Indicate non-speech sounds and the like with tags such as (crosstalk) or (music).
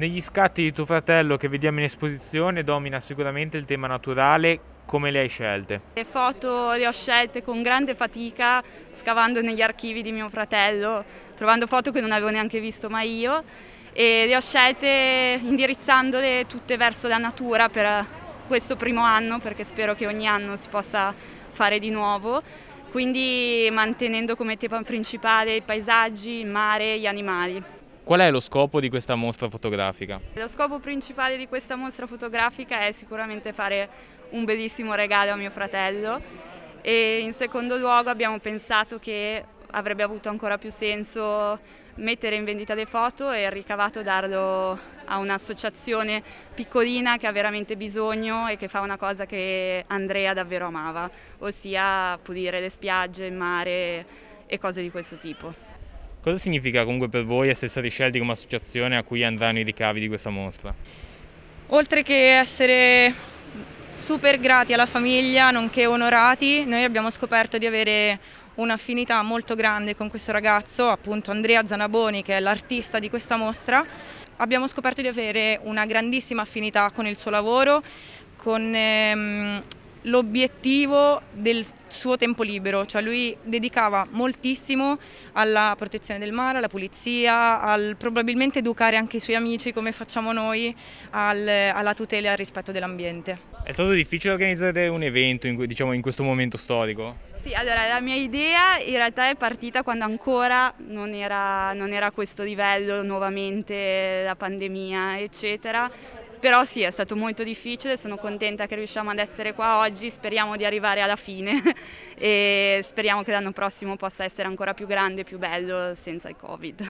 Negli scatti di tuo fratello che vediamo in esposizione domina sicuramente il tema naturale, come le hai scelte? Le foto le ho scelte con grande fatica, scavando negli archivi di mio fratello, trovando foto che non avevo neanche visto mai io e le ho scelte indirizzandole tutte verso la natura per questo primo anno perché spero che ogni anno si possa fare di nuovo quindi mantenendo come tema principale i paesaggi, il mare, e gli animali. Qual è lo scopo di questa mostra fotografica? Lo scopo principale di questa mostra fotografica è sicuramente fare un bellissimo regalo a mio fratello e in secondo luogo abbiamo pensato che avrebbe avuto ancora più senso mettere in vendita le foto e il ricavato darlo a un'associazione piccolina che ha veramente bisogno e che fa una cosa che Andrea davvero amava, ossia pulire le spiagge, il mare e cose di questo tipo. Cosa significa comunque per voi essere stati scelti come associazione a cui andranno i ricavi di questa mostra? Oltre che essere super grati alla famiglia, nonché onorati, noi abbiamo scoperto di avere un'affinità molto grande con questo ragazzo, appunto Andrea Zanaboni che è l'artista di questa mostra. Abbiamo scoperto di avere una grandissima affinità con il suo lavoro, con ehm, l'obiettivo del suo tempo libero, cioè lui dedicava moltissimo alla protezione del mare, alla pulizia, al probabilmente educare anche i suoi amici come facciamo noi al, alla tutela e al rispetto dell'ambiente. È stato difficile organizzare un evento in, diciamo, in questo momento storico? Sì, allora la mia idea in realtà è partita quando ancora non era, non era questo livello, nuovamente la pandemia, eccetera, però sì è stato molto difficile, sono contenta che riusciamo ad essere qua oggi, speriamo di arrivare alla fine (laughs) e speriamo che l'anno prossimo possa essere ancora più grande e più bello senza il Covid.